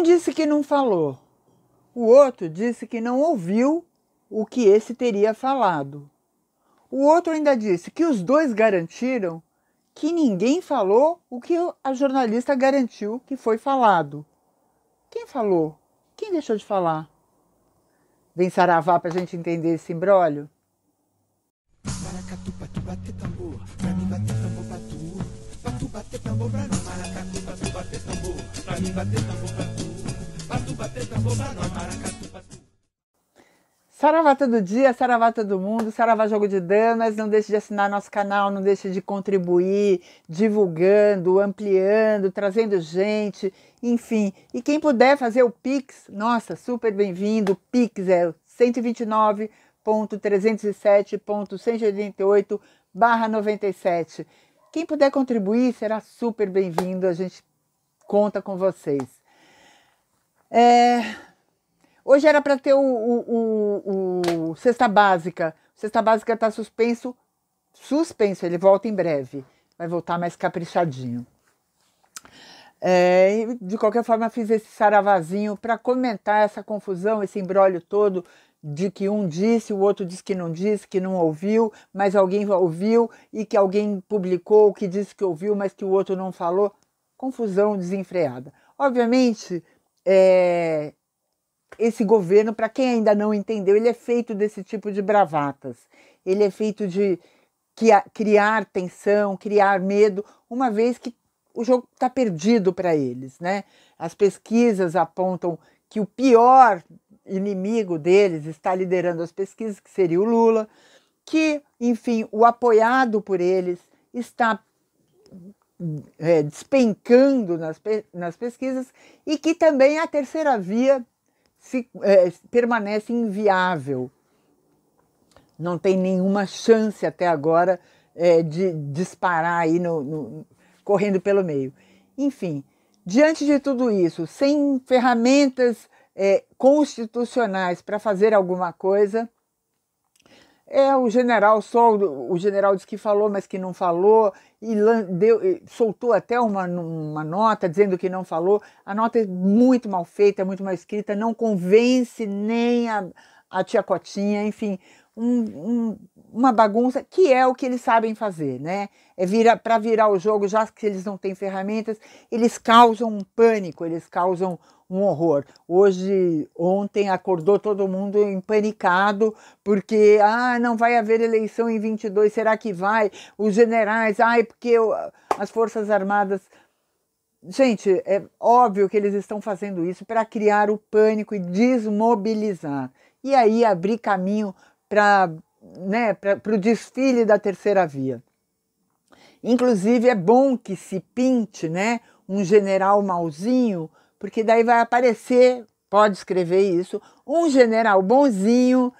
Um disse que não falou, o outro disse que não ouviu o que esse teria falado. O outro ainda disse que os dois garantiram que ninguém falou o que a jornalista garantiu que foi falado. Quem falou? Quem deixou de falar? Vem saravá para a gente entender esse embrólio? Maracatu, Saravá todo dia, saravá todo mundo, saravá jogo de damas. Não deixe de assinar nosso canal, não deixe de contribuir, divulgando, ampliando, trazendo gente, enfim. E quem puder fazer o Pix, nossa, super bem-vindo. Pix é 129.307.188/97. Quem puder contribuir será super bem-vindo. A gente conta com vocês. É... Hoje era para ter o, o, o, o, Cesta Básica. O Cesta Básica está suspenso. Suspenso, ele volta em breve. Vai voltar mais caprichadinho. É, de qualquer forma, fiz esse saravazinho para comentar essa confusão, esse embrólio todo de que um disse, o outro disse que não disse, que não ouviu, mas alguém ouviu e que alguém publicou que disse que ouviu, mas que o outro não falou. Confusão desenfreada. Obviamente, é, esse governo, para quem ainda não entendeu, ele é feito desse tipo de bravatas. Ele é feito de criar tensão, criar medo, uma vez que o jogo está perdido para eles, né? As pesquisas apontam que o pior inimigo deles está liderando as pesquisas, que seria o Lula, que, enfim, o apoiado por eles está é, despencando nas, nas pesquisas e que também a terceira via se, é, permanece inviável. Não tem nenhuma chance até agora é, de disparar aí no, no, correndo pelo meio. Enfim, diante de tudo isso, sem ferramentas é, constitucionais para fazer alguma coisa, é, o general só, o general disse que falou, mas que não falou, e deu, soltou até uma, uma nota dizendo que não falou. A nota é muito mal feita, muito mal escrita, não convence nem a, a tia Cotinha, enfim, um, um, uma bagunça, que é o que eles sabem fazer, né? É vira, para virar o jogo, já que eles não têm ferramentas, eles causam um pânico, eles causam um horror. Hoje, ontem, acordou todo mundo empanicado, porque, ah, não vai haver eleição em 22, será que vai? Os generais, ai, porque eu, as Forças Armadas. Gente, é óbvio que eles estão fazendo isso para criar o pânico e desmobilizar. E aí abrir caminho para né, o desfile da terceira via. Inclusive, é bom que se pinte né, um general mauzinho porque daí vai aparecer, pode escrever isso, um general bonzinho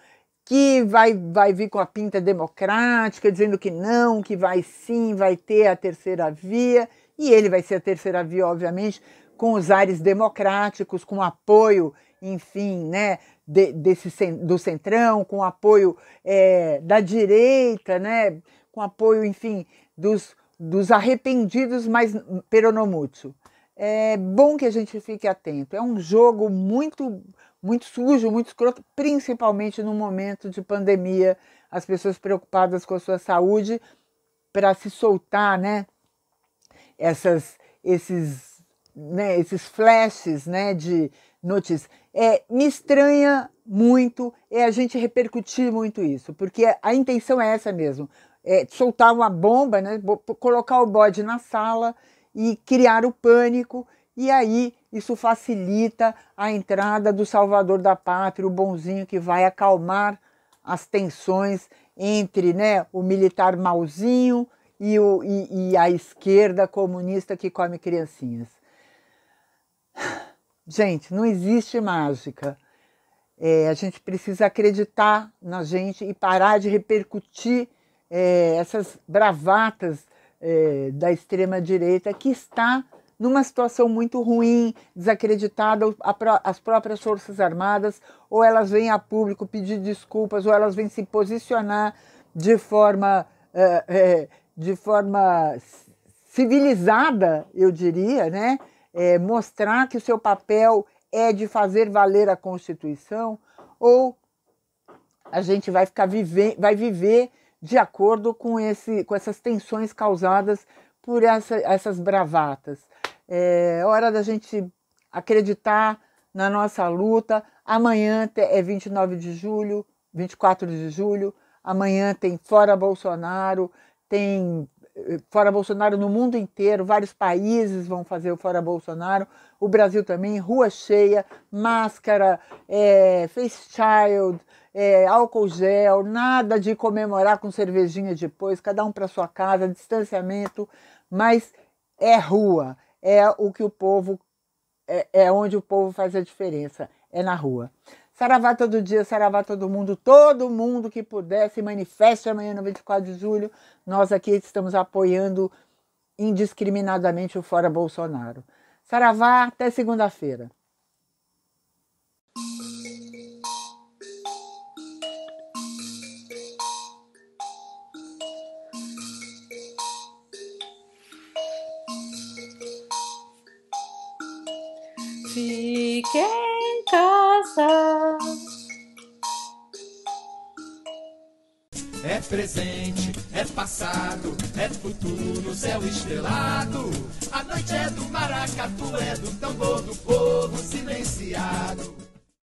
que vai, vai vir com a pinta democrática, dizendo que não, que vai sim, vai ter a terceira via, e ele vai ser a terceira via, obviamente, com os ares democráticos, com apoio, enfim, né, de, desse, do centrão, com apoio é, da direita, né, com apoio, enfim, dos, dos arrependidos, mas peronomútil é bom que a gente fique atento. É um jogo muito, muito sujo, muito escroto, principalmente no momento de pandemia, as pessoas preocupadas com a sua saúde para se soltar, né? Essas, esses, né? Esses flashes, né? De notícias. É, me estranha muito é a gente repercutir muito isso, porque a intenção é essa mesmo. É, soltar uma bomba, né? colocar o bode na sala e criar o pânico, e aí isso facilita a entrada do salvador da pátria, o bonzinho que vai acalmar as tensões entre né, o militar mauzinho e, o, e, e a esquerda comunista que come criancinhas. Gente, não existe mágica. É, a gente precisa acreditar na gente e parar de repercutir é, essas bravatas é, da extrema-direita que está numa situação muito ruim, desacreditada, as próprias Forças Armadas, ou elas vêm a público pedir desculpas, ou elas vêm se posicionar de forma, é, é, de forma civilizada, eu diria, né? É, mostrar que o seu papel é de fazer valer a Constituição, ou a gente vai ficar viver, vai viver de acordo com, esse, com essas tensões causadas por essa, essas bravatas. É hora da gente acreditar na nossa luta. Amanhã é 29 de julho, 24 de julho. Amanhã tem Fora Bolsonaro, tem Fora Bolsonaro no mundo inteiro, vários países vão fazer o Fora Bolsonaro, o Brasil também, rua cheia, máscara, é, face child, é, álcool gel, nada de comemorar com cervejinha depois, cada um para sua casa, distanciamento, mas é rua, é o que o povo, é, é onde o povo faz a diferença, é na rua. Saravá todo dia, saravá todo mundo, todo mundo que puder se manifeste amanhã no 24 de julho. Nós aqui estamos apoiando indiscriminadamente o Fora Bolsonaro. Saravá, até segunda-feira. Fiquei casa. É presente, é passado, é futuro, céu estrelado. A noite é do maracatu, é do tambor do povo silenciado.